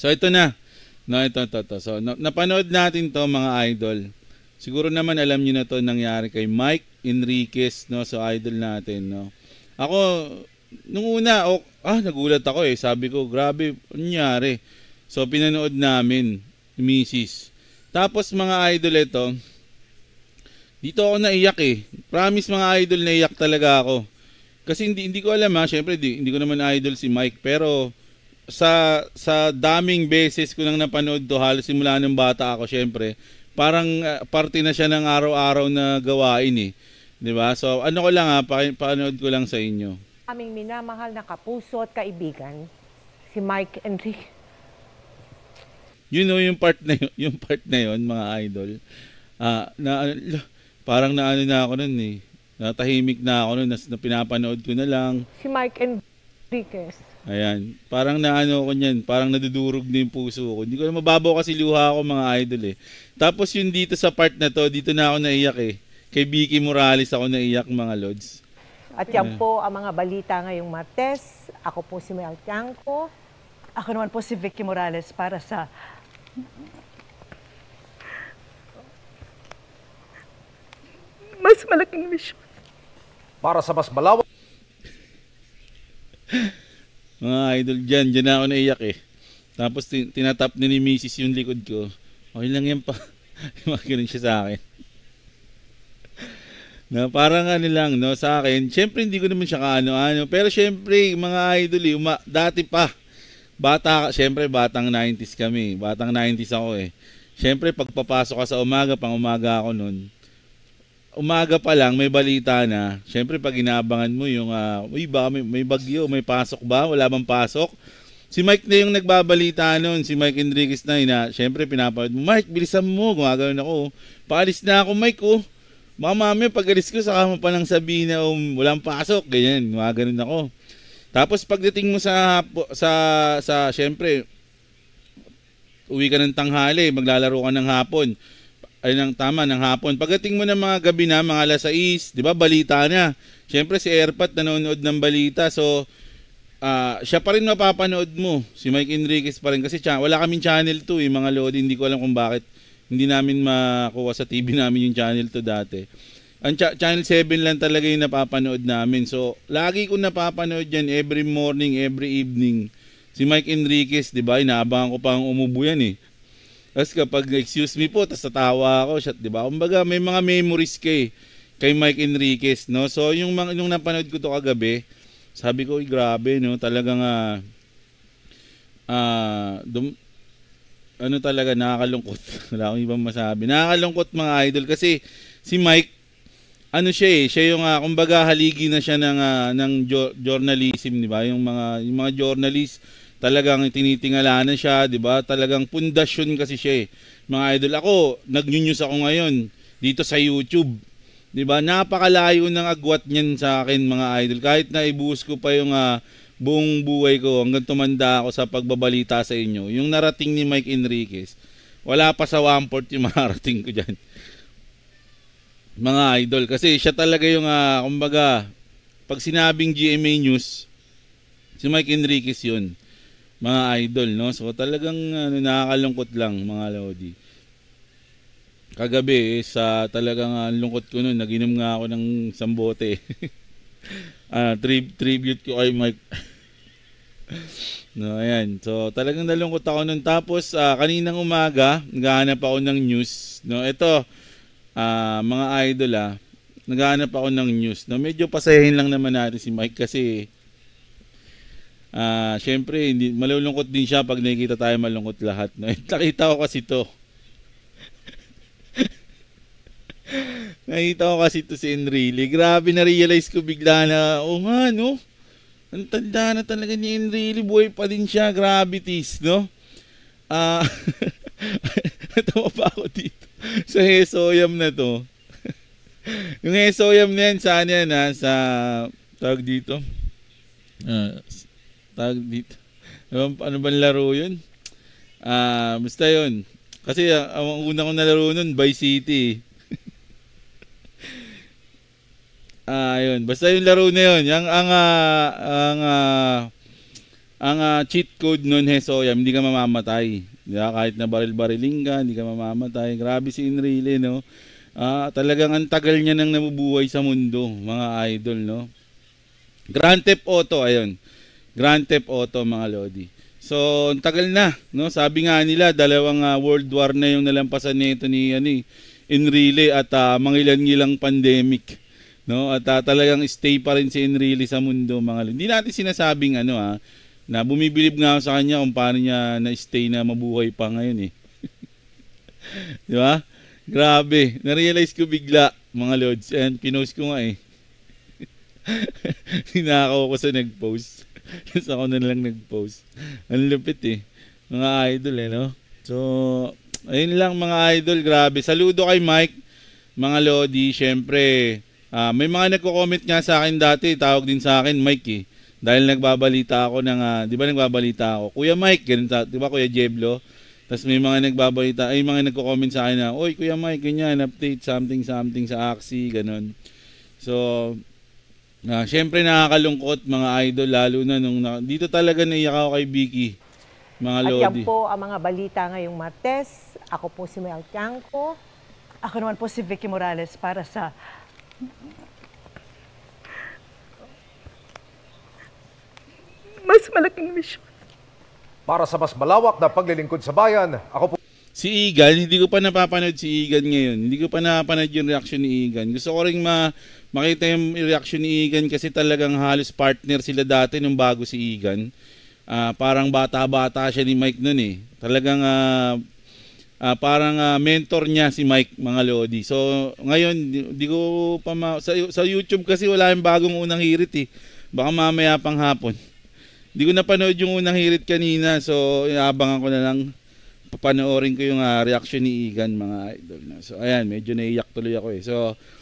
So ito na. No, ito, ito, ito. So napanood natin to mga idol. Siguro naman alam niyo na to nangyari kay Mike Enriquez, no? So idol natin, no. Ako nung una, oh, ah, nagulat ako eh. Sabi ko, grabe, nangyari. So pinanood namin, Mrs. Tapos mga idol ito, dito ako naiyak eh. Promise mga idol, naiyak talaga ako. Kasi hindi, hindi ko alam ha, syempre di, hindi ko naman idol si Mike, pero sa sa daming beses ko nang napanood to halos simula nung bata ako syempre parang ah, parte na siya ng araw-araw na gawain eh 'di ba so ano ko lang ha pa, panood ko lang sa inyo aming minamahal na kapuso at kaibigan si Mike Enrique you know yung part na yun, yung part na yun mga idol ah na parang naano na ako noon eh natahimik na ako noon na, na pinapanood ko na lang si Mike and Enriquez. Ayan. Parang naano ko niyan, parang nadudurog na yung puso ko. Hindi ko na mababaw kasi luha ako mga idol eh. Tapos yung dito sa part na to, dito na ako naiyak eh. Kay Vicky Morales ako naiyak mga lods. At yan Ayan. po ang mga balita ngayong Martes. Ako po si Mel Tiangco. Ako naman po si Vicky Morales para sa mas malaking misyon. Para sa mas malawak idol dyan. Dyan na ako naiyak eh. Tapos tin tinatap na ni misis yung likod ko. Okay lang yan pa. Ganun siya sa akin. na parang ano lang no sa akin. Syempre hindi ko naman siya kaano-ano, pero syempre mga idol eh, uma, dati pa bata, syempre batang 90s kami. Batang 90s ako eh. Syempre pagpapasok ka sa umaga, pang umaga ako noon umaga pa lang may balita na. Syempre pag inaabangan mo yung uh, uy ba may, may bagyo, may pasok ba? Wala bang pasok? Si Mike na yung nagbabalita noon, si Mike Enriquez na ina. Syempre pinapanood mo, Mike, bilisan mo, gumagano ako. Oh. Paalis na ako, Mike, oh. Baka mami, pag alis ko, saka mo pa lang sabihin na um, walang pasok. Ganyan, gumagano ako. Tapos pagdating mo sa, sa, sa, syempre, uwi ka ng tanghali, maglalaro ka ng hapon ay ng tama ng hapon. Pagdating mo ng mga gabi na, mga alas 6, 'di ba, balita na. Siyempre si Airpat nanonood ng balita. So uh, siya pa rin mapapanood mo. Si Mike Enriquez pa rin kasi cha- wala kaming channel 'to, eh, mga lodi, hindi ko alam kung bakit hindi namin makuha sa TV namin yung channel 'to dati. Ang cha- channel 7 lang talaga yung napapanood namin. So lagi ko napapanood yan every morning, every evening. Si Mike Enriquez, 'di ba? Inaabangan ko pa ang umubo yan eh. Tapos kapag excuse me po, tapos natawa ako, shot, di ba? Kumbaga may mga memories kay kay Mike Enriquez, no? So yung mga nung napanood ko to kagabi, sabi ko, grabe, no? Talagang ah uh, dum- ano talaga nakakalungkot. Wala akong ibang masabi. Nakakalungkot mga idol kasi si Mike ano siya eh, siya yung uh, kumbaga haligi na siya ng uh, ng jo- journalism, di ba? Yung mga yung mga journalist talagang tinitingalanan siya, 'di ba? Talagang pundasyon kasi siya eh. Mga idol ako, nag-news ako ngayon dito sa YouTube. 'Di ba? Napakalayo ng agwat niyan sa akin, mga idol. Kahit na ibuhos ko pa yung uh, buong buhay ko hanggang tumanda ako sa pagbabalita sa inyo, yung narating ni Mike Enriquez, wala pa sa Wamport yung marating ko diyan. Mga idol, kasi siya talaga yung, uh, kumbaga, pag sinabing GMA News, si Mike Enriquez yun mga idol, no? So talagang ano, nakakalungkot lang mga Lodi. Kagabi, eh, sa talagang uh, lungkot ko noon, naginom nga ako ng sambote. uh, ah, tri- tribute ko kay Mike. no, ayan. So talagang nalungkot ako noon. Tapos uh, kaninang umaga, naghahanap ako ng news, no? Ito, uh, mga idol ah, naghahanap ako ng news. No, medyo pasayahin lang naman natin si Mike kasi Ah, uh, syempre hindi malulungkot din siya pag nakikita tayo malungkot lahat. No? Nakita ko kasi to. nakita ko kasi to si Enrile. Grabe na realize ko bigla na, oh nga no. Ang tanda na talaga ni Enrile, buhay pa din siya, gravities, no? Ah, uh, natawa pa ako dito sa Hesoyam na to. yung Hesoyam na yan, saan yan ha? Ah? Sa, tawag dito? Uh, tawag dito. ano bang laro yun? Ah, uh, basta yun. Kasi uh, ang una kong nalaro nun, Vice City. Ah, uh, yun. Basta yung laro na yun. Yung, ang, uh, ang, uh, ang uh, cheat code nun, Hesoya, eh, hindi ka mamamatay. Yeah, kahit na baril-bariling ka, hindi ka mamamatay. Grabe si Enrile, no? Ah, uh, talagang ang tagal niya nang nabubuhay sa mundo, mga idol, no? Grand Theft Auto, ayun. Grand Theft Auto mga Lodi. So, ang tagal na, no? Sabi nga nila, dalawang uh, World War na yung nalampasan nito ni ano, eh, Enrile at uh, ah, mangilan-ngilang pandemic. No? At uh, talagang stay pa rin si Enrile sa mundo mga Lodi. Hindi natin sinasabing ano ha, na bumibilib nga sa kanya kung paano niya na-stay na mabuhay pa ngayon eh. Di ba? Grabe. na-realize ko bigla mga Lods and pinost ko nga eh. Ninakaw ko sa nag-post. Tapos ako na lang nag-post. Ang lupit eh. Mga idol eh, no? So, ayun lang mga idol. Grabe. Saludo kay Mike. Mga Lodi, syempre. Uh, may mga nagko-comment nga sa akin dati. Tawag din sa akin, Mike eh. Dahil nagbabalita ako ng, uh, di ba nagbabalita ako? Kuya Mike, ganun sa, di ba Kuya Jeblo? Tapos may mga nagbabalita, ay mga nagko-comment sa akin na, Oy, Kuya Mike, ganyan, update something, something sa Axie, ganun. So, na syempre nakakalungkot mga idol lalo na nung na, dito talaga naiyak ako kay Vicky. Mga At yan po ang mga balita ngayong Martes. Ako po si Mel Tiangco. Ako naman po si Vicky Morales para sa mas malaking misyon. Para sa mas malawak na paglilingkod sa bayan, ako po si Igan, hindi ko pa napapanood si Igan ngayon. Hindi ko pa napapanood yung reaction ni Igan. Gusto ko rin ma makita yung reaction ni Igan kasi talagang halos partner sila dati nung bago si Igan. Uh, parang bata-bata siya ni Mike noon eh. Talagang uh, uh, parang uh, mentor niya si Mike mga Lodi. So ngayon, hindi ko pa ma- sa, sa YouTube kasi wala yung bagong unang hirit eh. Baka mamaya pang hapon. Hindi ko napanood yung unang hirit kanina so inaabangan ko na lang papanoorin ko yung uh, reaction ni Igan mga idol. So ayan, medyo naiyak tuloy ako eh. So